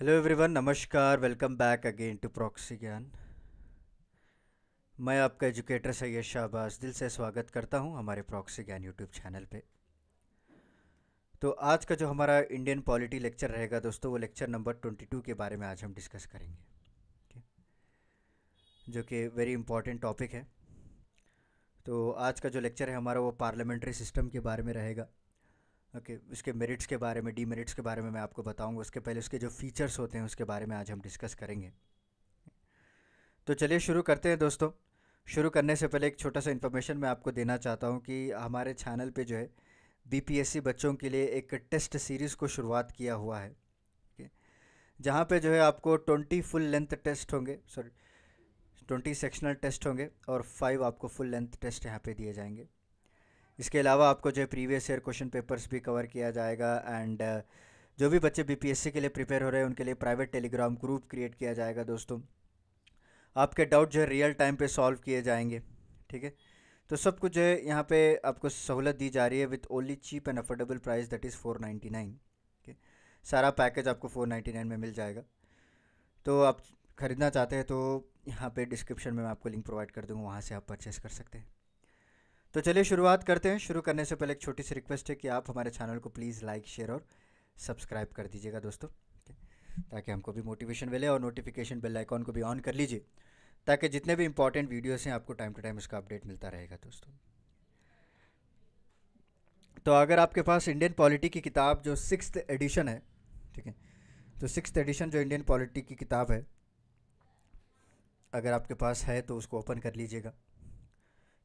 Hello everyone नमस्कार welcome back again to proxy Gyan मैं आपका एजुकेटर सैयद शाहबाज दिल से स्वागत करता हूं हमारे प्रॉक्सी ज्ञान यूट्यूब चैनल पे तो आज का जो हमारा इंडियन पॉलिटी लेक्चर रहेगा दोस्तों वो लेक्चर नंबर ट्वेंटी टू के बारे में आज हम डिस्कस करेंगे ठीक जो कि वेरी इंपॉर्टेंट टॉपिक है तो आज का जो लेक्चर है हमारा वो पार्लियामेंट्री सिस्टम के बारे में रहेगा ओके okay, उसके मेरिट्स के बारे में डी मेरिट्स के बारे में मैं आपको बताऊंगा उसके पहले उसके जो फीचर्स होते हैं उसके बारे में आज हम डिस्कस करेंगे तो चलिए शुरू करते हैं दोस्तों शुरू करने से पहले एक छोटा सा इन्फॉर्मेशन मैं आपको देना चाहता हूँ कि हमारे चैनल पे जो है बीपीएससी बच्चों के लिए एक टेस्ट सीरीज़ को शुरुआत किया हुआ है ओके जहाँ पर जो है आपको ट्वेंटी फुल लेंथ टेस्ट होंगे सॉरी ट्वेंटी सेक्शनल टेस्ट होंगे और फाइव आपको फुल लेंथ टेस्ट यहाँ पर दिए जाएंगे इसके अलावा आपको जो है प्रीवियस ईयर क्वेश्चन पेपर्स भी कवर किया जाएगा एंड जो भी बच्चे बीपीएससी के लिए प्रिपेयर हो रहे हैं उनके लिए प्राइवेट टेलीग्राम ग्रुप क्रिएट किया जाएगा दोस्तों आपके डाउट जो है रियल टाइम पे सॉल्व किए जाएंगे ठीक है तो सब कुछ जो है यहाँ पे आपको सहूलत दी जा रही है with only cheap and affordable price that is four ninety nine ठीक है सारा पैकेज आपको फोर नाइन्टी नाइन में मिल जाएगा तो आप ख़रीदना चाहते हैं तो यहाँ पर डिस्क्रिप्शन में मैं आपको लिंक प्रोवाइड कर दूँगा वहाँ से आप परचेस कर सकते हैं तो चलिए शुरुआत करते हैं शुरू करने से पहले एक छोटी सी रिक्वेस्ट है कि आप हमारे चैनल को प्लीज़ लाइक शेयर और सब्सक्राइब कर दीजिएगा दोस्तों ताकि हमको भी मोटिवेशन मिले और नोटिफिकेशन बेल आइकॉन को भी ऑन कर लीजिए ताकि जितने भी इंपॉर्टेंट वीडियोस हैं आपको टाइम टू टाइम उसका अपडेट मिलता रहेगा दोस्तों तो अगर आपके पास इंडियन पॉलिटी की किताब जो सिक्स एडिशन है ठीक है तो सिक्स एडिशन जो इंडियन पॉलिटी की किताब है अगर आपके पास है तो उसको ओपन कर लीजिएगा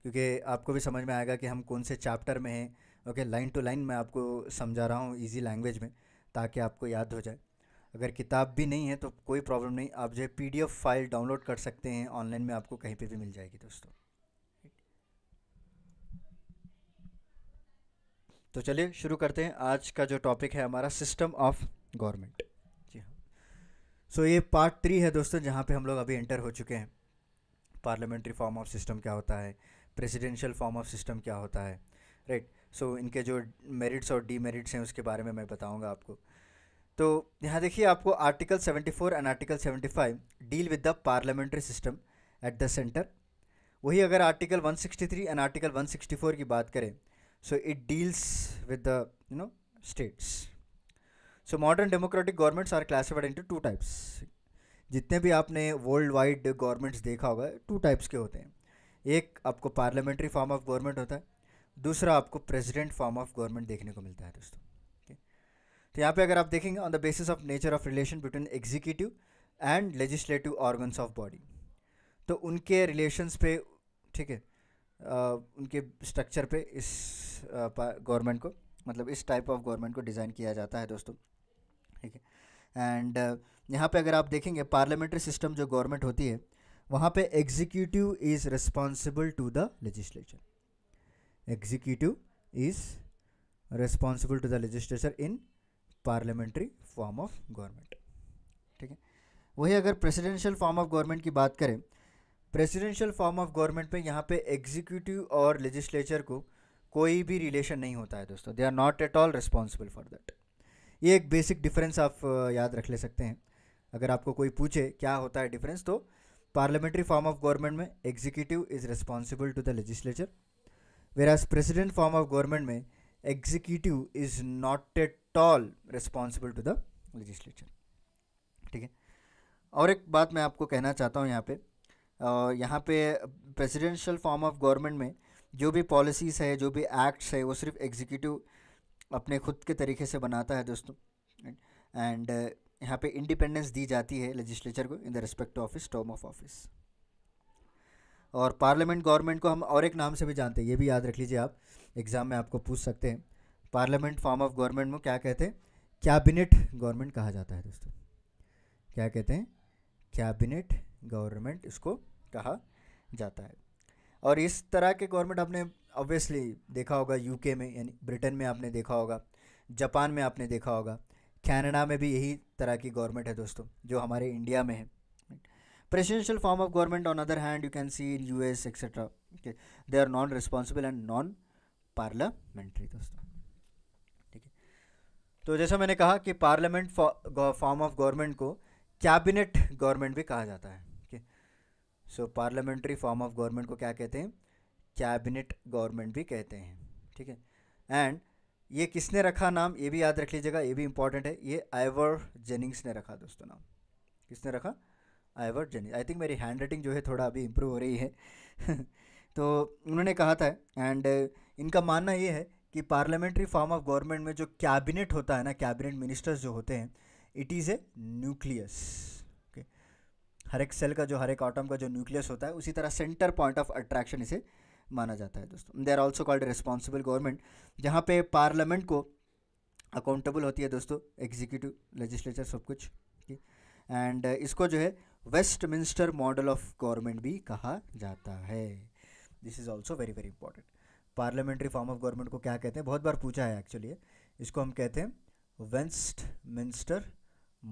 क्योंकि आपको भी समझ में आएगा कि हम कौन से चैप्टर में हैं ओके लाइन टू लाइन मैं आपको समझा रहा हूँ ईजी लैंग्वेज में ताकि आपको याद हो जाए अगर किताब भी नहीं है तो कोई प्रॉब्लम नहीं आप जो है पी फाइल डाउनलोड कर सकते हैं ऑनलाइन में आपको कहीं पर भी मिल जाएगी दोस्तों तो चलिए शुरू करते हैं आज का जो टॉपिक है हमारा सिस्टम ऑफ गवर्नमेंट जी हाँ सो ये पार्ट थ्री है दोस्तों जहाँ पे हम लोग अभी एंटर हो चुके हैं पार्लियामेंट्री फॉर्म ऑफ सिस्टम क्या होता है प्रेसिडेंशियल फॉर्म ऑफ सिस्टम क्या होता है राइट right? सो so, इनके जो मेरिट्स और डीमेरिट्स हैं उसके बारे में मैं बताऊंगा आपको तो यहाँ देखिए आपको article 74 and article 75 deal with the parliamentary system at the centre वही अगर आर्टिकल 163 एंड आर्टिकल 164 की बात करें so it deals with the you know states so modern democratic governments are classified into two types जितने भी आपने world wide governments देखा होगा टू टाइप्स के होते हैं एक आपको पार्लियामेंट्री फॉर्म ऑफ गवर्नमेंट होता है दूसरा आपको प्रेसिडेंट फॉर्म ऑफ गवर्नमेंट देखने को मिलता है दोस्तों तो यहाँ पे अगर आप देखेंगे on the basis of nature of relation between executive and legislative organs of body तो उनके रिलेशंस पे ठीक है उनके स्ट्रक्चर पे इस गवर्नमेंट को मतलब इस टाइप ऑफ गवर्नमेंट को डिज़ाइन किया जाता है दोस्तों ठीक है एंड यहाँ पे अगर आप देखेंगे पार्लियामेंट्री सिस्टम जो गवर्नमेंट होती है वहाँ पे executive is responsible to the legislature executive is responsible to the legislature in parliamentary form of government ठीक है वही अगर प्रेसिडेंशियल फॉर्म ऑफ गवर्नमेंट की बात करें प्रेसिडेंशियल फॉर्म ऑफ गवर्नमेंट में यहाँ पे एग्जीक्यूटिव और लेजिस्लेचर को कोई भी रिलेशन नहीं होता है दोस्तों they are not at all responsible for that ये एक बेसिक डिफरेंस आप याद रख ले सकते हैं अगर आपको कोई पूछे क्या होता है डिफरेंस तो parliamentary form of government में executive is responsible to the legislature whereas president form of government में executive is not at all responsible to the legislature ठीक है और एक बात मैं आपको कहना चाहता हूँ यहाँ पे यहाँ पे प्रेसिडेंशियल फॉर्म ऑफ गवर्नमेंट में जो भी पॉलिसीज़ है जो भी एक्ट्स है वो सिर्फ एग्जीक्यूटिव अपने खुद के तरीके से बनाता है दोस्तों एंड यहाँ पे इंडिपेंडेंस दी जाती है लेजिस्लेचर को in the respect office term of office और पार्लियामेंट गवर्नमेंट को हम और एक नाम से भी जानते हैं ये भी याद रख लीजिए आप एग्ज़ाम में आपको पूछ सकते हैं पार्लियामेंट फॉर्म ऑफ गवर्नमेंट में क्या कहते हैं कैबिनेट गवर्नमेंट कहा जाता है दोस्तों क्या कहते हैं कैबिनेट गवर्नमेंट इसको कहा जाता है और इस तरह के गवर्नमेंट आपने ऑब्वियसली देखा होगा यूके में यानी ब्रिटेन में आपने देखा होगा जापान में आपने देखा होगा कैनेडा में भी यही तरह की गवर्नमेंट है दोस्तों जो हमारे इंडिया में है presidential form of government on other hand you can see in U S etcetera they are non responsible and non parliamentary दोस्तों ठीक है तो जैसा मैंने कहा कि पार्लियामेंट फॉर्म ऑफ गवर्नमेंट को कैबिनेट गवर्नमेंट भी कहा जाता है है so parliamentary form of government को क्या कहते हैं कैबिनेट गवर्नमेंट भी कहते हैं ठीक है एंड ये किसने रखा नाम ये भी याद रख लीजिएगा ये भी इंपॉर्टेंट है ये आइवर जेनिंग्स ने रखा दोस्तों नाम किसने रखा आइवर जेनिंग्स आई थिंक मेरी हैंड राइटिंग जो है थोड़ा अभी इम्प्रूव हो रही है तो उन्होंने कहा था एंड इनका मानना ये है कि पार्लियामेंट्री फॉर्म ऑफ गवर्नमेंट में जो कैबिनेट होता है ना कैबिनेट मिनिस्टर्स जो होते हैं it is a nucleus okay हर एक सेल का जो हर एक ऑटम का जो न्यूक्लियस होता है उसी तरह सेंटर पॉइंट ऑफ अट्रैक्शन इसे माना जाता है दोस्तों they are also called responsible government जहाँ पे पार्लियामेंट को अकाउंटेबल होती है दोस्तों एग्जीक्यूटिव लेजिस्लेचर सब कुछ एंड uh, इसको जो है Westminster model of government भी कहा जाता है this is also very very important parliamentary form of government को क्या कहते हैं बहुत बार पूछा है एक्चुअली इसको हम कहते हैं वेस्ट मिनिस्टर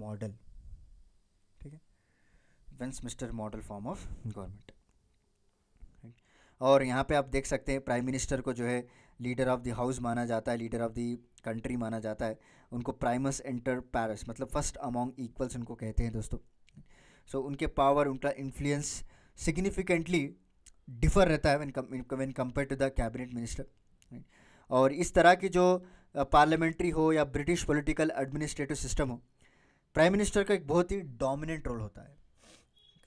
मॉडल ठीक है Westminster model form of government और यहाँ पे आप देख सकते हैं प्राइम मिनिस्टर को जो है लीडर ऑफ़ द हाउस माना जाता है लीडर ऑफ़ द कंट्री माना जाता है उनको प्राइमस एंटर पैरस मतलब फर्स्ट अमॉन्ग इक्वल्स उनको कहते हैं दोस्तों सो so, उनके पावर उनका इन्फ्लुएंस सिग्निफिकेंटली डिफर रहता है when compare to the cabinet minister और इस तरह की जो पार्लियामेंट्री हो या ब्रिटिश पोलिटिकल एडमिनिस्ट्रेटिव सिस्टम हो प्राइम मिनिस्टर का एक बहुत ही डोमिनेंट रोल होता है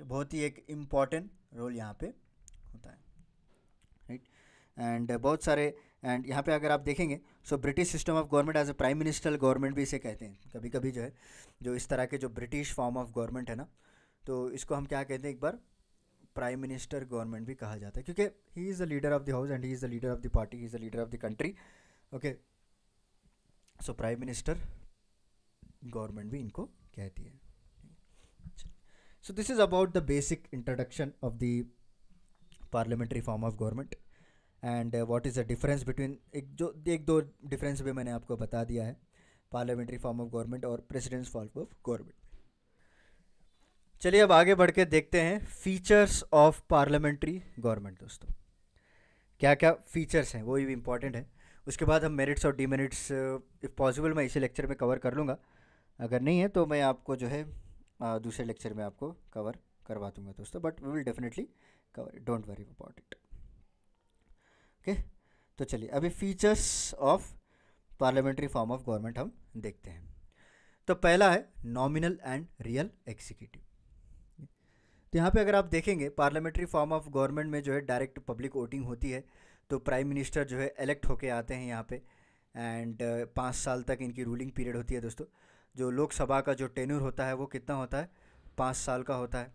बहुत ही एक इम्पॉर्टेंट रोल यहाँ पे होता है एंड uh, बहुत सारे एंड यहाँ पे अगर आप देखेंगे so British system of government as a prime minister government भी इसे कहते हैं कभी कभी जो है जो इस तरह के जो ब्रिटिश फॉर्म ऑफ गवर्नमेंट है ना तो इसको हम क्या कहते हैं एक बार प्राइम मिनिस्टर गवर्नमेंट भी कहा जाता है क्योंकि he is the leader of the house and he is the leader of the party he is the leader of the country okay so prime minister government भी इनको कहती है so this is about the basic introduction of the parliamentary form of government and what is the difference between एक जो एक दो difference भी मैंने आपको बता दिया है पार्लियामेंट्री फॉर्म ऑफ गवर्नमेंट और प्रेसिडेंस फॉर्म ऑफ गवर्नमेंट चलिए अब आगे बढ़ के देखते हैं फीचर्स ऑफ पार्लियामेंट्री गवर्नमेंट दोस्तों क्या क्या फीचर्स हैं वो भी इम्पॉर्टेंट है उसके बाद हम मेरिट्स और डीमेरिट्स इफ़ पॉसिबल मैं इसी लेक्चर में कवर कर लूँगा अगर नहीं है तो मैं आपको जो है दूसरे लेक्चर में आपको कवर करवा दूँगा दोस्तों but we will definitely cover don't worry about it okay तो चलिए अभी features of parliamentary form of government हम देखते हैं तो पहला है नॉमिनल एंड रियल एग्जीक्यूटिव तो यहाँ पे अगर आप देखेंगे पार्लियामेंट्री फॉर्म ऑफ गवर्नमेंट में जो है डायरेक्ट पब्लिक वोटिंग होती है तो प्राइम मिनिस्टर जो है इलेक्ट होके आते हैं यहाँ पे एंड uh, पाँच साल तक इनकी रूलिंग पीरियड होती है दोस्तों जो लोकसभा का जो टेन्यूर होता है वो कितना होता है पाँच साल का होता है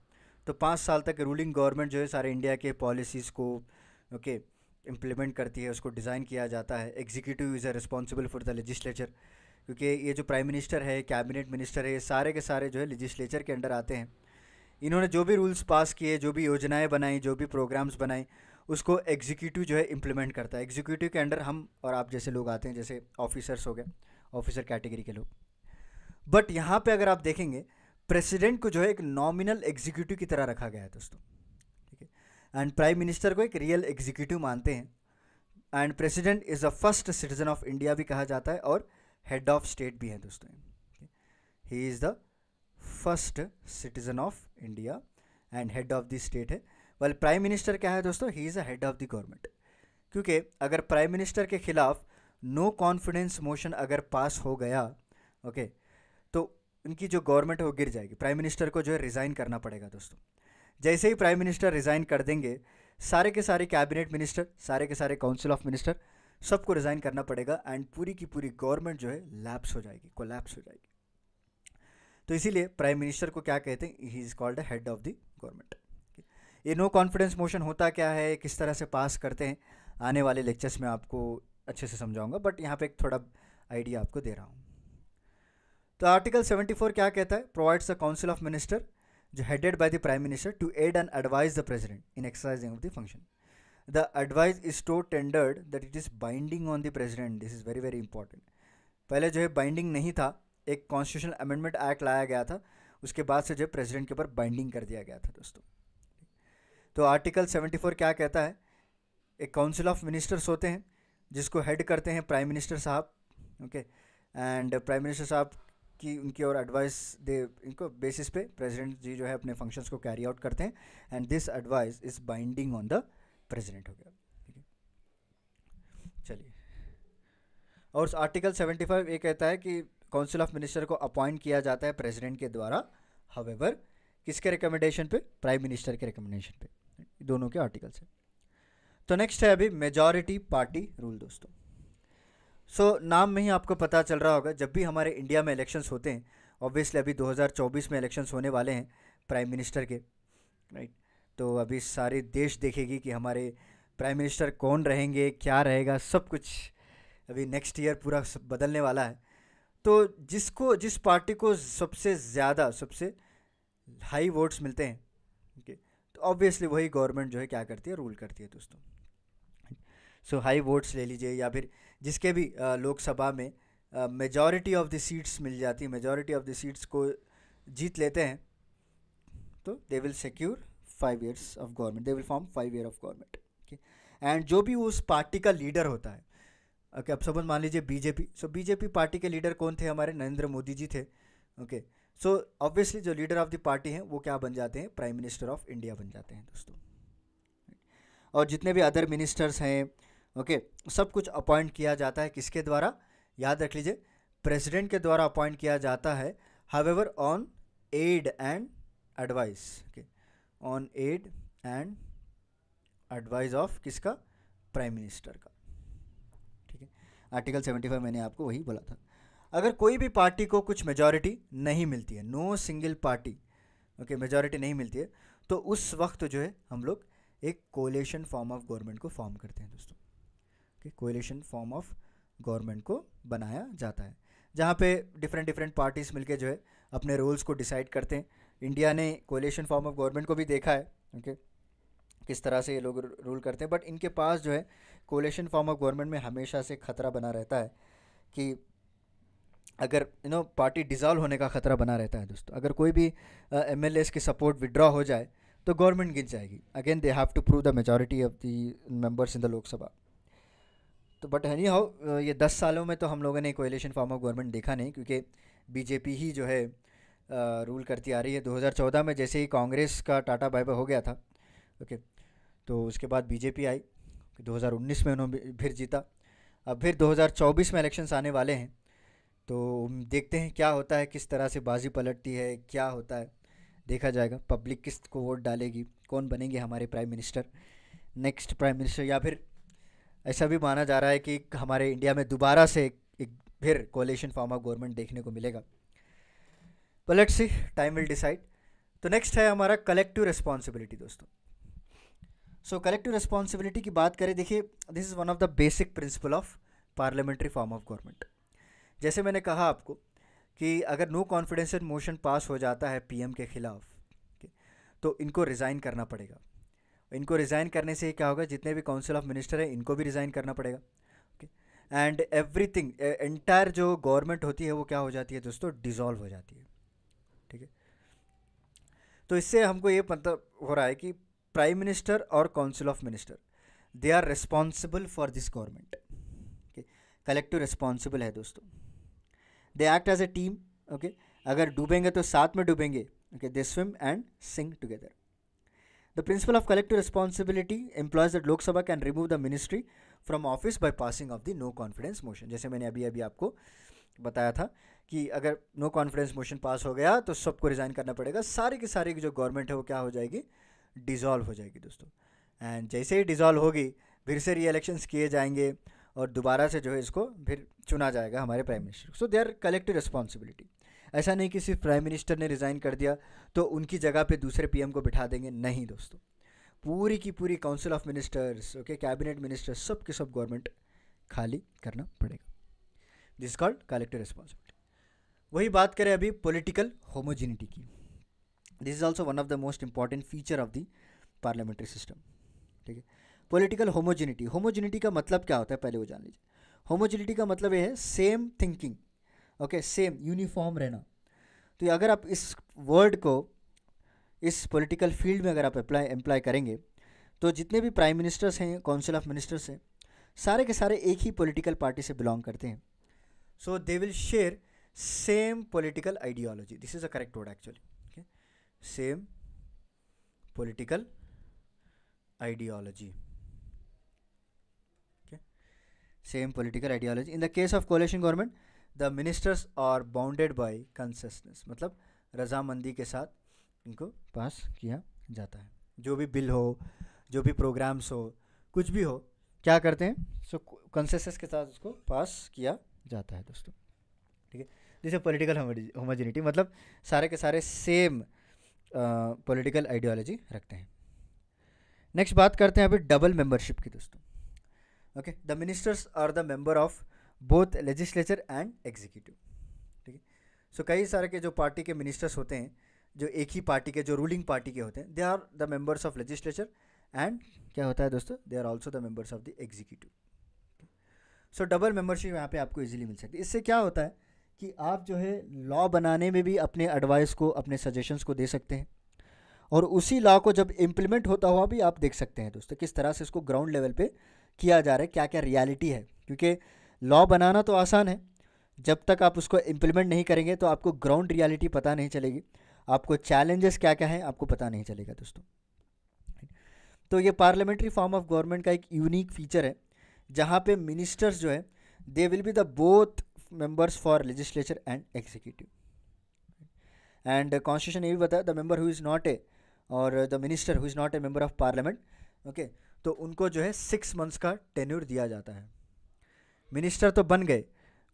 तो पाँच साल तक रूलिंग गवर्नमेंट जो है सारे इंडिया के पॉलिसीज़ को ओके okay, इम्प्लीमेंट करती है उसको डिज़ाइन किया जाता है executive is a responsible for the legislature क्योंकि ये जो प्राइम मिनिस्टर है कैबिनेट मिनिस्टर है ये सारे के सारे जो है लेजिस्लेचर के अंडर आते हैं इन्होंने जो भी रूल्स पास किए जो भी योजनाएं बनाई जो भी प्रोग्राम्स बनाए उसको एग्जीक्यूटिव जो है इम्प्लीमेंट करता है एग्जीक्यूटिव के अंडर हम और आप जैसे लोग आते हैं जैसे ऑफिसर्स हो गए ऑफिसर कैटेगरी के लोग बट यहाँ पर अगर आप देखेंगे प्रेसिडेंट को जो है एक नॉमिनल एग्जीक्यूटिव की तरह रखा गया है दोस्तों एंड प्राइम मिनिस्टर को एक रियल एग्जीक्यूटिव मानते हैं and president is the first citizen of India भी कहा जाता है और हेड ऑफ स्टेट भी है दोस्तों he is the first citizen of India and head of the state है वेल प्राइम मिनिस्टर क्या है दोस्तों he is a head of the government क्योंकि अगर प्राइम मिनिस्टर के खिलाफ नो कॉन्फिडेंस मोशन अगर पास हो गया ओके okay, तो उनकी जो गवर्नमेंट है वो गिर जाएगी प्राइम मिनिस्टर को जो है रिज़ाइन करना पड़ेगा दोस्तों जैसे ही प्राइम मिनिस्टर रिज़ाइन कर देंगे सारे के सारे कैबिनेट मिनिस्टर सारे के सारे काउंसिल ऑफ मिनिस्टर सबको रिज़ाइन करना पड़ेगा एंड पूरी की पूरी गवर्नमेंट जो है लैप्स हो जाएगी कोलैप्स हो जाएगी तो इसीलिए प्राइम मिनिस्टर को क्या कहते हैं he is called head of the government ये नो कॉन्फिडेंस मोशन होता क्या है किस तरह से पास करते हैं आने वाले लेक्चर्स में आपको अच्छे से समझाऊंगा बट यहाँ पे एक थोड़ा आइडिया आपको दे रहा हूँ तो आर्टिकल 74 क्या कहता है provides the council of minister जो headed by the prime minister to aid and advise the president in exercising of the function the advise is to tendered that it is binding on the president this is very very important पहले जो है binding नहीं था एक constitutional amendment act लाया गया था उसके बाद से जो है प्रेजिडेंट के ऊपर बाइंडिंग कर दिया गया था दोस्तों तो आर्टिकल सेवेंटी फोर क्या कहता है एक काउंसिल ऑफ मिनिस्टर्स होते हैं जिसको हेड करते हैं प्राइम मिनिस्टर साहब ओके एंड प्राइम मिनिस्टर साहब की उनकी और एडवाइस दे इनको बेसिस पे प्रेसिडेंट जी जो है अपने फंक्शंस को कैरी आउट करते हैं and this advice is binding on the president हो गया ठीक है चलिए और आर्टिकल 75 ये कहता है कि काउंसिल ऑफ मिनिस्टर को अपॉइंट किया जाता है प्रेसिडेंट के द्वारा हवेवर किसके रिकमेंडेशन पे प्राइम मिनिस्टर के रिकमेंडेशन पे दोनों के आर्टिकल्स है तो नेक्स्ट है अभी मेजॉरिटी पार्टी रूल दोस्तों सो so, नाम में ही आपको पता चल रहा होगा जब भी हमारे इंडिया में इलेक्शंस होते हैं ऑब्वियसली अभी 2024 में इलेक्शंस होने वाले हैं प्राइम मिनिस्टर के राइट तो अभी सारे देश देखेगी कि हमारे प्राइम मिनिस्टर कौन रहेंगे क्या रहेगा सब कुछ अभी नेक्स्ट ईयर पूरा बदलने वाला है तो जिसको जिस पार्टी को सबसे ज़्यादा सबसे हाई वोट्स मिलते हैं ओके तो ऑब्वियसली वही गवर्नमेंट जो है क्या करती है रूल करती है दोस्तों सो हाई वोट्स ले लीजिए या फिर जिसके भी लोकसभा में मेजॉरिटी ऑफ द सीट्स मिल जाती है मेजॉरिटी ऑफ द सीट्स को जीत लेते हैं तो they will secure five years of government they will form five year of government okay एंड जो भी उस पार्टी का लीडर होता है ओके okay, अब सपोज मान लीजिए बीजेपी सो बीजेपी पार्टी के लीडर कौन थे हमारे नरेंद्र मोदी जी थे ओके सो ऑब्वियसली जो लीडर ऑफ द पार्टी हैं वो क्या बन जाते हैं प्राइम मिनिस्टर ऑफ इंडिया बन जाते हैं दोस्तों और जितने भी अदर मिनिस्टर्स हैं ओके सब कुछ अपॉइंट किया जाता है किसके द्वारा याद रख लीजिए प्रेसिडेंट के द्वारा अपॉइंट किया जाता है however on aid and advice okay on aid and advice of किसका प्राइम मिनिस्टर का ठीक है आर्टिकल 75 मैंने आपको वही बोला था अगर कोई भी पार्टी को कुछ मेजॉरिटी नहीं मिलती है no single party okay majority नहीं मिलती है तो उस वक्त जो है हम लोग एक कोलेशन फॉर्म ऑफ गवर्नमेंट को फॉर्म करते हैं दोस्तों कि कोलेशन फॉर्म ऑफ गवर्नमेंट को बनाया जाता है जहाँ पे डिफरेंट डिफरेंट पार्टीज़ मिलके जो है अपने रोल्स को डिसाइड करते हैं इंडिया ने कोलेशन फॉर्म ऑफ गवर्नमेंट को भी देखा है ओके okay? किस तरह से ये लोग रूल करते हैं बट इनके पास जो है कोलेशन फॉर्म ऑफ गवर्नमेंट में हमेशा से खतरा बना रहता है कि अगर यू नो पार्टी डिज़ॉल्व होने का खतरा बना रहता है दोस्तों अगर कोई भी एम एल एस की सपोर्ट विड्रॉ हो जाए तो गवर्नमेंट गिर जाएगी again they have to prove the majority of the members in the Lok Sabha तो बट हनी हाउ ये दस सालों में तो हम लोगों ने कोएलिशन फॉर्म ऑफ गवर्नमेंट देखा नहीं क्योंकि बीजेपी ही जो है रूल करती आ रही है 2014 में जैसे ही कांग्रेस का टाटा बाइबा हो गया था ओके तो उसके बाद बीजेपी आई 2019 में उन्होंने फिर जीता अब फिर 2024 में इलेक्शंस आने वाले हैं तो देखते हैं क्या होता है किस तरह से बाजी पलटती है क्या होता है देखा जाएगा पब्लिक किस को वोट डालेगी कौन बनेंगे हमारे prime minister next prime minister या फिर ऐसा भी माना जा रहा है कि हमारे इंडिया में दोबारा से एक फिर कोलेशन फॉर्म ऑफ गवर्नमेंट देखने को मिलेगा पलट सी टाइम विल डिसाइड तो नेक्स्ट है हमारा कलेक्टिव रिस्पॉन्सिबिलिटी दोस्तों सो कलेक्टिव रिस्पॉन्सिबिलिटी की बात करें देखिए this is one of the basic principle of parliamentary form of government जैसे मैंने कहा आपको कि अगर नो कॉन्फिडेंस मोशन पास हो जाता है पीएम के खिलाफ तो इनको रिज़ाइन करना पड़ेगा इनको रिज़ाइन करने से क्या होगा जितने भी काउंसिल ऑफ मिनिस्टर हैं इनको भी रिज़ाइन करना पड़ेगा ओके एंड एवरीथिंग एंटायर जो गवर्नमेंट होती है वो क्या हो जाती है दोस्तों डिज़ोल्व हो जाती है ठीक है तो इससे हमको ये मतलब हो रहा है कि प्राइम मिनिस्टर और council of minister they are responsible for this government okay collective responsible है दोस्तों they act as a team okay अगर डूबेंगे तो साथ में डूबेंगे okay they swim and sink together The principle of collective responsibility implies that Lok Sabha can remove the ministry from office by passing of the no confidence motion. जैसे मैंने अभी अभी आपको बताया था कि अगर no confidence motion pass हो गया तो सबको resign करना पड़ेगा सारे के सारे की जो government है वो क्या हो जाएगी dissolve हो जाएगी दोस्तों And जैसे ही dissolve होगी फिर से re-elections किए जाएंगे और दोबारा से जो है इसको फिर चुना जाएगा हमारे prime minister so they are collective responsibility ऐसा नहीं कि सिर्फ प्राइम मिनिस्टर ने रिज़ाइन कर दिया तो उनकी जगह पे दूसरे पीएम को बिठा देंगे नहीं दोस्तों पूरी की पूरी council of ministers okay cabinet ministers सब के सब गवर्नमेंट खाली करना पड़ेगा दिस कॉल्ड कलेक्टिव रिस्पॉन्सिबिलिटी वही बात करें अभी पोलिटिकल होमोजिनिटी की this is also one of the most important feature of the parliamentary system ठीक है पोलिटिकल होमोजिनिटी होमोजिनिटी का मतलब क्या होता है पहले वो जान लीजिए होमोजिनिटी का मतलब ये है same thinking okay same uniform रहना तो अगर आप इस वर्ड को इस पॉलिटिकल फील्ड में अगर आप अप्लाई एम्प्लाई करेंगे तो जितने भी प्राइम मिनिस्टर्स हैं काउंसिल ऑफ मिनिस्टर्स हैं सारे के सारे एक ही पॉलिटिकल पार्टी से बिलोंग करते हैं so they will share same political ideology this is a correct word actually okay same political ideology same political ideology in the case of coalition government the ministers are bounded by consensus मतलब रजामंदी के साथ इनको पास किया जाता है जो भी बिल हो जो भी प्रोग्राम्स हो कुछ भी हो क्या करते हैं सो so, कंसेसस के साथ उसको पास किया जाता है दोस्तों ठीक है जैसे पॉलिटिकल होमोजेनिटी मतलब सारे के सारे सेम पॉलिटिकल आइडियोलॉजी रखते हैं नेक्स्ट बात करते हैं अभी डबल मेंबरशिप की दोस्तों okay the ministers are the member of both legislature and executive ठीक है सो कई सारे के जो पार्टी के मिनिस्टर्स होते हैं जो एक ही पार्टी के जो रूलिंग पार्टी के होते हैं they are the members of legislature and क्या होता है दोस्तों they are also the members of the executive so double membership यहाँ पे आपको इजीली मिल सकती है इससे क्या होता है कि आप जो है लॉ बनाने में भी अपने एडवाइस को अपने सजेशंस को दे सकते हैं और उसी लॉ को जब इम्प्लीमेंट होता हुआ भी आप देख सकते हैं दोस्तों किस तरह से इसको ग्राउंड लेवल पे किया जा रहा है क्या क्या रियलिटी है क्योंकि लॉ बनाना तो आसान है जब तक आप उसको इम्प्लीमेंट नहीं करेंगे तो आपको ग्राउंड रियलिटी पता नहीं चलेगी आपको चैलेंजेस क्या क्या हैं आपको पता नहीं चलेगा दोस्तों तो ये पार्लियामेंट्री फॉर्म ऑफ गवर्नमेंट का एक यूनिक फीचर है जहाँ पे मिनिस्टर्स जो है they will be the both members for legislature and executive and constitution ये भी बताया the member who is not a और the minister who is not a member of parliament okay तो उनको जो है सिक्स मंथ्स का टेन्यूर दिया जाता है मिनिस्टर तो बन गए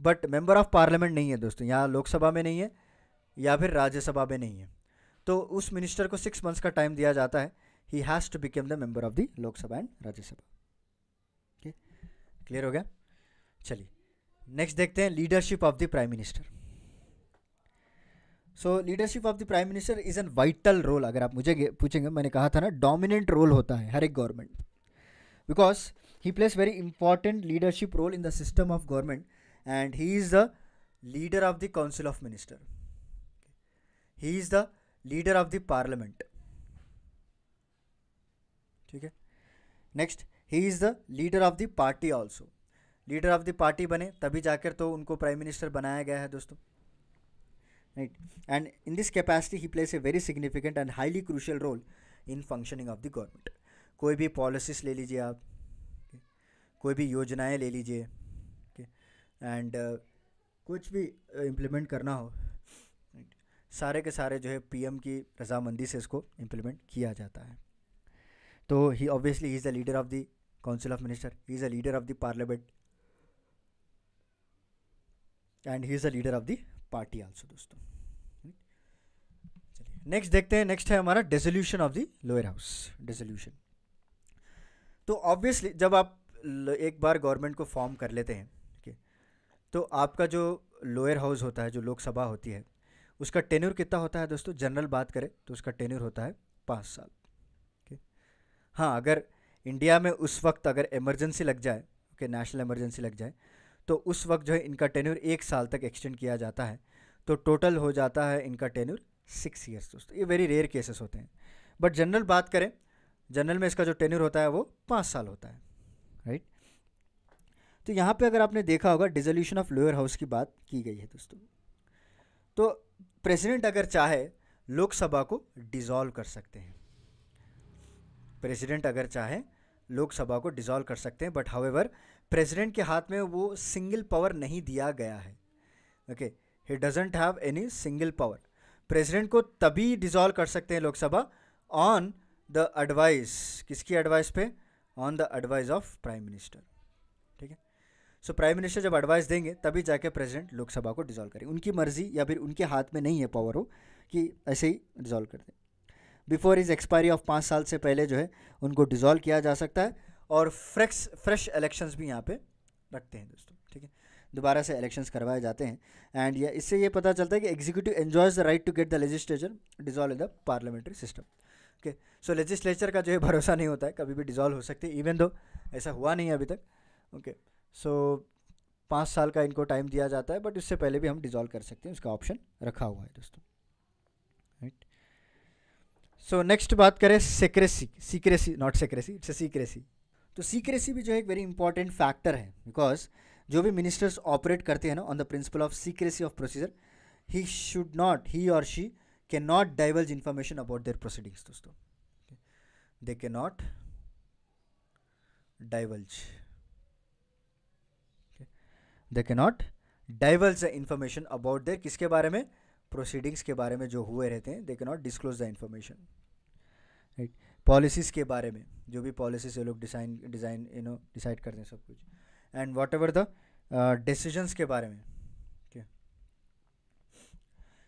बट मेंबर ऑफ पार्लियामेंट नहीं है दोस्तों यहाँ लोकसभा में नहीं है या फिर राज्यसभा में नहीं है तो उस मिनिस्टर को सिक्स मंथ्स का टाइम दिया जाता है he has to become the member of the Lok Sabha and Rajya Sabha okay clear हो गया चलिए नेक्स्ट देखते हैं leadership of the prime minister so leadership of the prime minister is an vital role अगर आप मुझे पूछेंगे मैंने कहा था ना डोमिनेंट रोल होता है हर एक government because he plays very important leadership role in the system of government and he is the leader of the council of minister he is the leader of the parliament ठीक है next he is the leader of the party also leader of the party बने तभी जाकर तो उनको prime minister बनाया गया है दोस्तों right and in this capacity he plays a very significant and highly crucial role in functioning of the government कोई भी पॉलिसीज ले लीजिए आप कोई भी योजनाएं ले लीजिए एंड uh, कुछ भी इम्प्लीमेंट uh, करना हो सारे के सारे जो है पीएम की रजामंदी से इसको इम्प्लीमेंट किया जाता है तो he obviously he is the leader of the council of minister he is a leader of the parliament and he is a leader of the party also दोस्तों चलिए नेक्स्ट देखते हैं नेक्स्ट है हमारा dissolution of the lower house dissolution तो obviously जब आप एक बार गवर्नमेंट को फॉर्म कर लेते हैं ठीक है तो आपका जो लोअर हाउस होता है जो लोकसभा होती है उसका टेन्यूर कितना होता है दोस्तों जनरल बात करें तो उसका टेन्यूर होता है पाँच साल ओके हाँ अगर इंडिया में उस वक्त अगर इमरजेंसी लग जाए ओके नेशनल इमरजेंसी लग जाए तो उस वक्त जो है इनका टेन्यूर एक साल तक एक्सटेंड किया जाता है तो टोटल हो जाता है इनका टेन्यूर सिक्स ईयर्स दोस्तों ये वेरी रेयर केसेस होते हैं बट जनरल बात करें जनरल में इसका जो टेन्यूर होता है वो पाँच साल होता है राइट तो यहाँ पे अगर आपने देखा होगा डिजोल्यूशन ऑफ लोअर हाउस की बात की गई है दोस्तों तो प्रेसिडेंट अगर चाहे लोकसभा को डिज़ोल्व कर सकते हैं प्रेसिडेंट अगर चाहे लोकसभा को डिज़ोल्व कर सकते हैं बट हावेवर प्रेसिडेंट के हाथ में वो सिंगल पावर नहीं दिया गया है okay he doesn't have any single power president को तभी डिज़ोल्व कर सकते हैं लोकसभा ऑन द एडवाइस किसकी एडवाइस पे on the advice of prime minister ठीक है सो प्राइम मिनिस्टर जब एडवाइस देंगे तभी जाके प्रेसिडेंट लोकसभा को डिज़ोल्व करें उनकी मर्जी या फिर उनके हाथ में नहीं है पावर हो कि ऐसे ही डिजोल्व कर दें बिफोर इज एक्सपायरी ऑफ पाँच साल से पहले जो है उनको डिजोल्व किया जा सकता है और फ्रेश फ्रेश इलेक्शंस भी यहाँ पे रखते हैं दोस्तों ठीक है दोबारा से इलेक्शंस करवाए जाते हैं एंड इससे ये पता चलता है कि executive enjoys the right to get the legislature dissolve in the parliamentary system okay so legislature का जो है भरोसा नहीं होता है कभी भी डिजॉल्व हो सकती है इवन दो ऐसा हुआ नहीं है अभी तक ओके सो पाँच साल का इनको टाइम दिया जाता है बट उससे पहले भी हम डिजॉल्व कर सकते हैं उसका ऑप्शन रखा हुआ है दोस्तों राइट सो नेक्स्ट बात करें secrecy secrecy not secrecy it's secrecy तो सीक्रेसी भी जो है एक वेरी इंपॉर्टेंट फैक्टर है बिकॉज जो भी मिनिस्टर्स ऑपरेट करते हैं ना on the principle of secrecy of procedure he should not he और she can not divulge information about their proceedings दोस्तों they can not divulge they can not divulge the information about their किसके बारे में proceedings के बारे में जो हुए रहते हैं they can not disclose the information right policies के बारे में जो भी पॉलिसीज़ ये लोग design design you know decide करते हैं सब कुछ and whatever the decisions के बारे में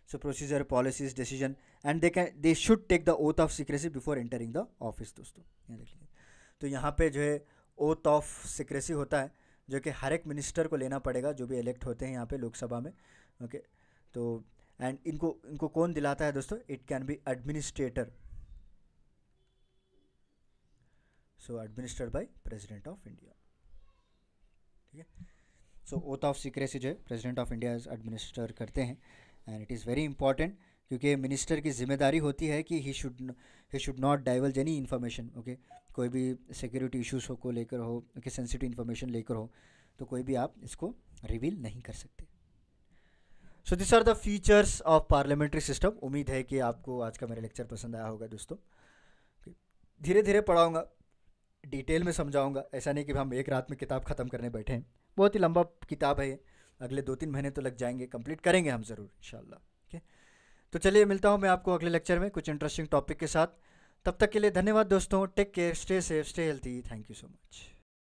so procedure policies decision and they can they should take the oath of secrecy before entering the office दोस्तों यहाँ देख लीजिए तो यहाँ पे जो है ओथ ऑफ सिक्रेसी होता है जो कि हर एक मिनिस्टर को लेना पड़ेगा जो भी इलेक्ट होते हैं यहाँ पे लोकसभा में ओके okay, तो एंड इनको इनको कौन दिलाता है दोस्तों it can be administrator so administered by president of India ठीक है सो ओथ ऑफ सीक्रेसी जो है प्रेसिडेंट ऑफ इंडिया एडमिनिस्टर करते हैं and it is very important क्योंकि मिनिस्टर की जिम्मेदारी होती है कि he should he should not divulge any information okay कोई भी सिक्योरिटी इशूज़ हो को लेकर हो ओके सेंसिटिव इन्फॉर्मेशन लेकर हो तो कोई भी आप इसको रिवील नहीं कर सकते so this are the features of parliamentary system उम्मीद है कि आपको आज का मेरा लेक्चर पसंद आया होगा दोस्तों धीरे धीरे पढ़ाऊँगा डिटेल में समझाऊँगा ऐसा नहीं कि हम एक रात में किताब ख़त्म करने बैठे हैं बहुत ही लंबा किताब है ये अगले दो तीन महीने तो लग जाएंगे कंप्लीट करेंगे हम ज़रूर इन ओके तो चलिए मिलता हूँ मैं आपको अगले लेक्चर में कुछ इंटरेस्टिंग टॉपिक के साथ तब तक के लिए धन्यवाद दोस्तों take care stay safe stay healthy thank you so much